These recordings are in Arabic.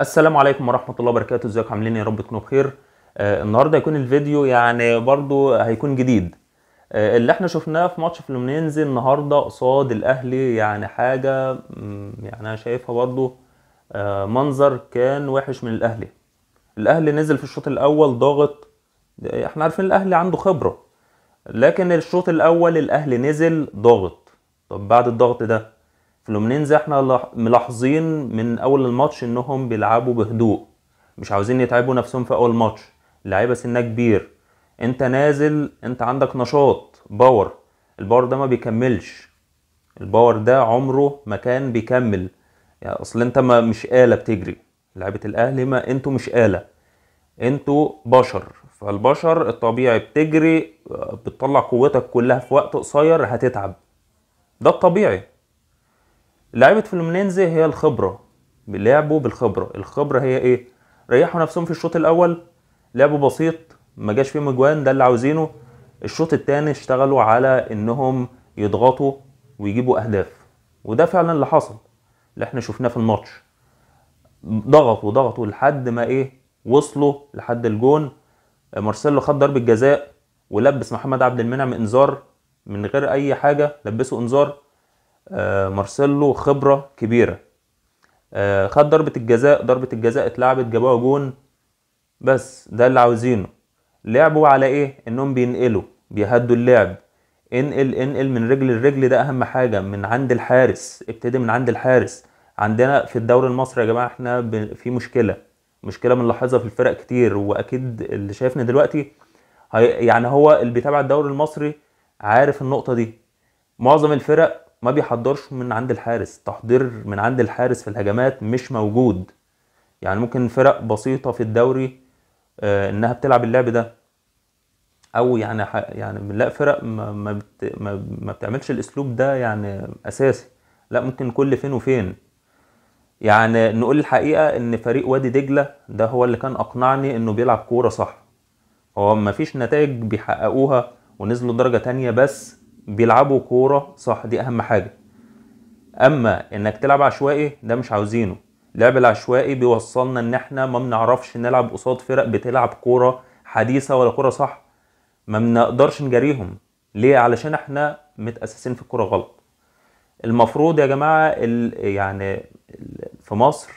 السلام عليكم ورحمه الله وبركاته ازيكم عاملين ايه يا رب تكونوا بخير آه النهارده هيكون الفيديو يعني برضو هيكون جديد آه اللي احنا شفناه في ماتش فلومينينز النهارده قصاد الاهلي يعني حاجه يعني انا شايفها برضو آه منظر كان وحش من الاهلي الاهلي نزل في الشوط الاول ضاغط احنا عارفين الاهلي عنده خبره لكن الشوط الاول الاهلي نزل ضاغط طب بعد الضغط ده فلومينينز احنا ملاحظين من اول الماتش انهم بيلعبوا بهدوء مش عاوزين يتعبوا نفسهم في اول ماتش اللعيبه سنها كبير انت نازل انت عندك نشاط باور الباور ده ما بيكملش الباور ده عمره ما كان بيكمل يعني اصل انت ما مش آلة بتجري لعيبه الاهلي ما انتوا مش آلة انتوا بشر فالبشر الطبيعي بتجري بتطلع قوتك كلها في وقت قصير هتتعب ده الطبيعي لعيبه فلومينينزي هي الخبره بيلعبوا بالخبره الخبره هي ايه ريحوا نفسهم في الشوط الاول لعبوا بسيط ما جاش فيهم اجوان ده اللي عاوزينه الشوط الثاني اشتغلوا على انهم يضغطوا ويجيبوا اهداف وده فعلا اللي حصل اللي احنا شفناه في الماتش ضغطوا ضغطوا لحد ما ايه وصلوا لحد الجون مارسيلو خد ضربه جزاء ولبس محمد عبد المنعم انذار من غير اي حاجه لبسه انذار آه، مارسيلو خبره كبيره آه، خد ضربه الجزاء ضربه الجزاء اتلعبت جابوها جون بس ده اللي عاوزينه لعبوا على ايه انهم بينقلوا بيهدوا اللعب انقل انقل من رجل لرجل ده اهم حاجه من عند الحارس ابتدي من عند الحارس عندنا في الدوري المصري يا جماعه احنا في مشكله مشكله بنلاحظها في الفرق كتير واكيد اللي شايفنا دلوقتي يعني هو اللي بيتابع الدوري المصري عارف النقطه دي معظم الفرق ما بيحضرش من عند الحارس تحضير من عند الحارس في الهجمات مش موجود يعني ممكن فرق بسيطة في الدوري آه، انها بتلعب اللعب ده او يعني يعني بنلاقي فرق ما بت ما, ما بتعملش الاسلوب ده يعني اساسي لا ممكن كل فين وفين يعني نقول الحقيقة ان فريق وادي دجلة ده هو اللي كان اقنعني انه بيلعب كورة صح هو مفيش نتائج بيحققوها ونزلوا درجة تانية بس بيلعبوا كوره صح دي اهم حاجه اما انك تلعب عشوائي ده مش عاوزينه لعب العشوائي بيوصلنا ان احنا ما بنعرفش نلعب قصاد فرق بتلعب كوره حديثه ولا كوره صح ما بنقدرش نجاريهم ليه علشان احنا متاسسين في الكوره غلط المفروض يا جماعه ال يعني ال في مصر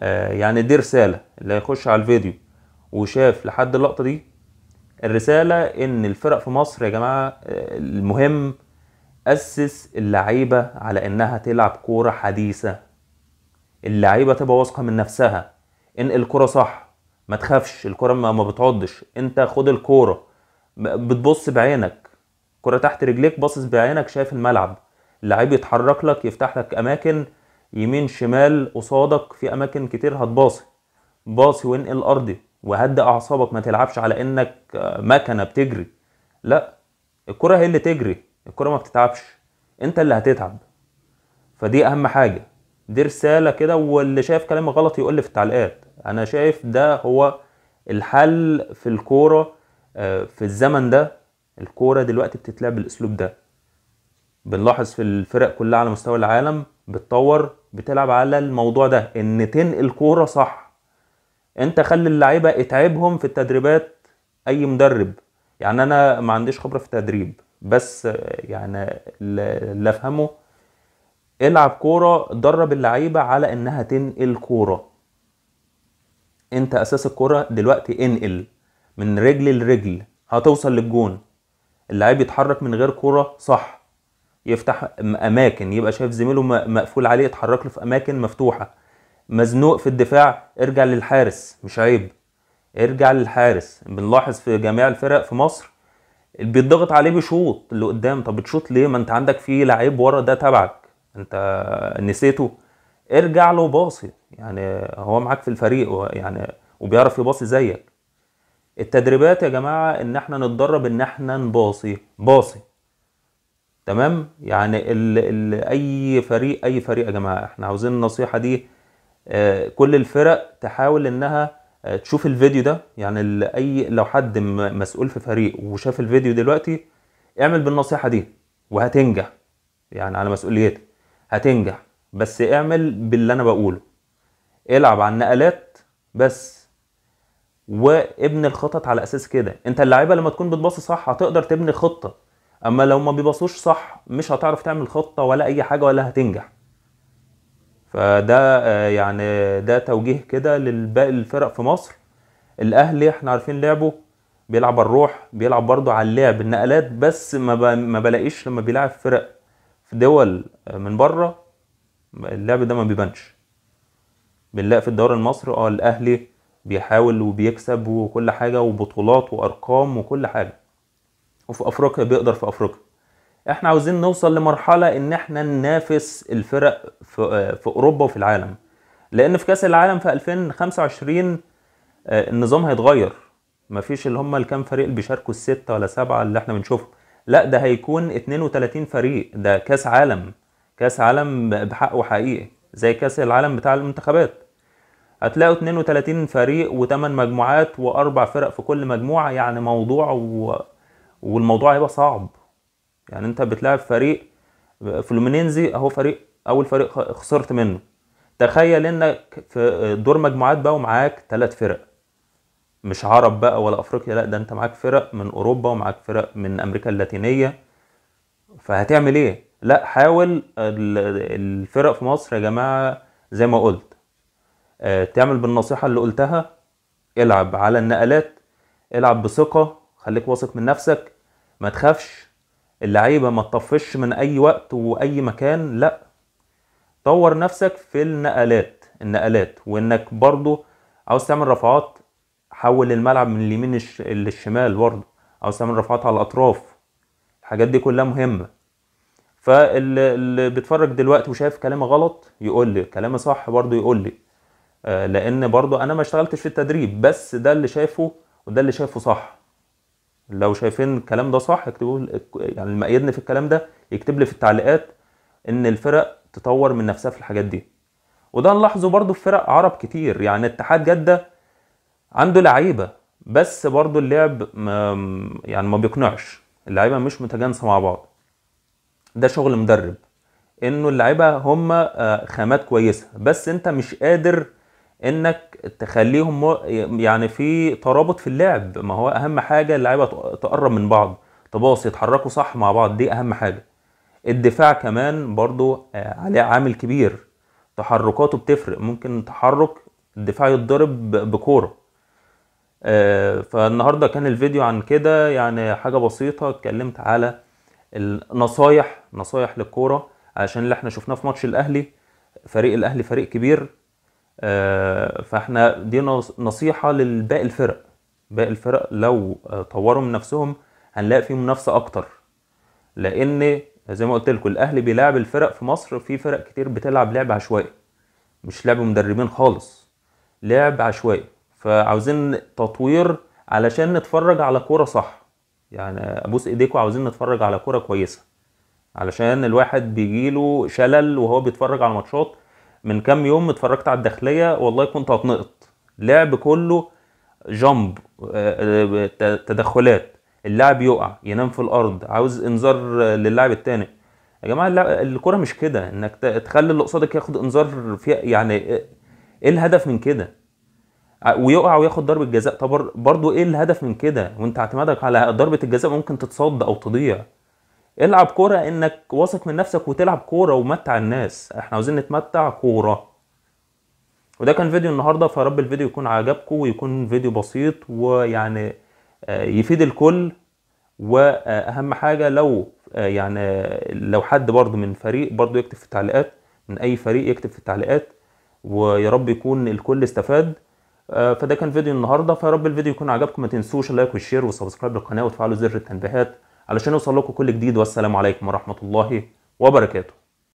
آه، يعني دي رساله اللي هيخش على الفيديو وشاف لحد اللقطه دي الرساله ان الفرق في مصر يا جماعه المهم اسس اللعيبه على انها تلعب كوره حديثه اللعيبه تبقى واثقه من نفسها انقل الكوره صح ما تخافش الكوره ما بتعضش انت خد الكوره بتبص بعينك كرة تحت رجليك باصص بعينك شايف الملعب اللعيب يتحرك لك يفتح لك اماكن يمين شمال قصادك في اماكن كتير هتباصي باصي وانقل ارضي وهدي اعصابك ما تلعبش على انك آه، مكنه بتجري لا الكره هي اللي تجري الكره ما بتتعبش انت اللي هتتعب فدي اهم حاجه دي رساله كده واللي شايف كلامي غلط يقول لي في التعليقات انا شايف ده هو الحل في الكوره آه، في الزمن ده الكوره دلوقتي بتتلعب بالاسلوب ده بنلاحظ في الفرق كلها على مستوى العالم بتطور بتلعب على الموضوع ده ان تنقل كوره صح انت خلي اللعيبه اتعبهم في التدريبات اي مدرب يعني انا ما عنديش خبره في التدريب بس يعني اللي افهمه العب كوره درب اللعيبه على انها تنقل كوره انت اساس الكوره دلوقتي انقل من رجل لرجل هتوصل للجون اللعيب يتحرك من غير كوره صح يفتح اماكن يبقى شايف زميله مقفول عليه يتحرك له في اماكن مفتوحه مزنوق في الدفاع ارجع للحارس مش عيب ارجع للحارس بنلاحظ في جميع الفرق في مصر بيتضغط عليه بيشوط اللي قدام طب بتشوط ليه ما انت عندك فيه لعيب ورا ده تبعك انت نسيته ارجع له باصي يعني هو معاك في الفريق يعني وبيعرف يباصي زيك التدريبات يا جماعه ان احنا نتدرب ان احنا نباصي باصي تمام يعني ال ال اي فريق اي فريق يا جماعه احنا عاوزين النصيحه دي آه، كل الفرق تحاول انها آه، تشوف الفيديو ده يعني اي لو حد مسؤول في فريق وشاف الفيديو دلوقتي اعمل بالنصيحه دي وهتنجح يعني على مسؤوليتك هتنجح بس اعمل باللي انا بقوله العب على النقلات بس وابن الخطط على اساس كده انت اللعيبه لما تكون بتباصي صح هتقدر تبني خطه اما لو ما بيبصوش صح مش هتعرف تعمل خطه ولا اي حاجه ولا هتنجح فده آه، يعني ده توجيه كده للباقي الفرق في مصر الاهلي احنا عارفين لعبه بيلعب الروح بيلعب برضه على اللعب النقلات بس ما ما بلاقيش لما بيلعب فرق في دول آه، من بره اللعب ده ما بيبانش بنلاقي في الدوري المصري اه الاهلي بيحاول وبيكسب وكل حاجه وبطولات وارقام وكل حاجه وفي افريقيا بيقدر في افريقيا احنا عاوزين نوصل لمرحله ان احنا ننافس الفرق في, في اوروبا وفي العالم لان في كاس العالم في 2025 آه، النظام هيتغير مفيش اللي هم الكام فريق اللي بيشاركوا الستة ولا سبعة اللي احنا بنشوفهم لا ده هيكون 32 فريق ده كاس عالم كاس عالم بحق وحقيقي زي كاس العالم بتاع المنتخبات هتلاقوا 32 فريق و8 مجموعات واربع فرق في كل مجموعه يعني موضوع و... والموضوع هيبقى صعب يعني انت بتلعب فريق فلومينينزي اهو فريق اول فريق خسرت منه تخيل انك في دور مجموعات بقى ومعاك ثلاث فرق مش عرب بقى ولا افريقيا لا ده انت معاك فرق من اوروبا ومعاك فرق من امريكا اللاتينيه فهتعمل ايه لا حاول الفرق في مصر يا جماعه زي ما قلت آه، تعمل بالنصيحه اللي قلتها العب على النقلات العب بثقه خليك واثق من نفسك ما تخافش اللعيبه ما تطفش من اي وقت واي مكان لا طور نفسك في النقلات النقلات وانك برضو عاوز تعمل رفعات حول الملعب من اليمين للشمال برضو عاوز تعمل رفعات على الاطراف الحاجات دي كلها مهمه فاللي بيتفرج دلوقتي وشايف كلامي غلط يقول لي كلامي صح برضو يقول لي آه، لان برضو انا ما اشتغلتش في التدريب بس ده اللي شايفه وده اللي شايفه صح لو شايفين الكلام ده صح اكتبوا يعني المقيدني في الكلام ده يكتب لي في التعليقات ان الفرق تطور من نفسها في الحاجات دي وده نلاحظه برضو في فرق عرب كتير يعني اتحاد جده عنده لعيبه بس برضو اللعب ما يعني ما بيقنعش اللعيبه مش متجانسه مع بعض ده شغل مدرب انه اللعيبه هم آه، خامات كويسه بس انت مش قادر انك تخليهم يعني في ترابط في اللعب ما هو اهم حاجه اللعيبه تقرب من بعض تباص يتحركوا صح مع بعض دي اهم حاجه الدفاع كمان برضو آه، عليه عامل كبير تحركاته بتفرق ممكن تحرك الدفاع يتضرب بكوره آه، فالنهارده كان الفيديو عن كده يعني حاجه بسيطه اتكلمت على النصايح نصايح للكوره عشان اللي احنا شفناه في ماتش الاهلي فريق الاهلي فريق كبير آه، فاحنا دي نصيحه لباقي الفرق باقي الفرق لو آه، طوروا من نفسهم هنلاقي في منافسه اكتر لان زي ما قلت لكم الاهلي بيلعب الفرق في مصر في فرق كتير بتلعب لعب عشوائي مش لعب مدربين خالص لعب عشوائي فعاوزين تطوير علشان نتفرج على كوره صح يعني ابوس ايديكم عاوزين نتفرج على كوره كويسه علشان الواحد بيجيله شلل وهو بيتفرج على ماتشات من كام يوم اتفرجت على الداخليه والله كنت هتنقط لعب كله جامب آه، آه، تدخلات اللاعب يقع ينام في الارض عاوز انذار للاعب التاني يا جماعه الكوره مش كده انك تخلي اللي قصادك ياخد انذار فيها يعني آه، ايه الهدف من كده ويقع وياخد ضربه جزاء طب برضه ايه الهدف من كده وانت اعتمادك على ضربه الجزاء ممكن تتصد او تضيع العب كوره انك واثق من نفسك وتلعب كوره ومتع الناس احنا عاوزين نتمتع كوره وده كان فيديو النهارده فرب الفيديو يكون عجبكم ويكون فيديو بسيط ويعني آه، يفيد الكل واهم حاجه لو آه، يعني لو حد برضه من فريق برضه يكتب في التعليقات من اي فريق يكتب في التعليقات ويا رب يكون الكل استفاد آه، فده كان فيديو النهارده فيا رب الفيديو يكون عجبكم ما تنسوش اللايك والشير والسبسكرايب للقناه وتفعلوا زر التنبيهات علشان يوصل لكم كل جديد والسلام عليكم ورحمه الله وبركاته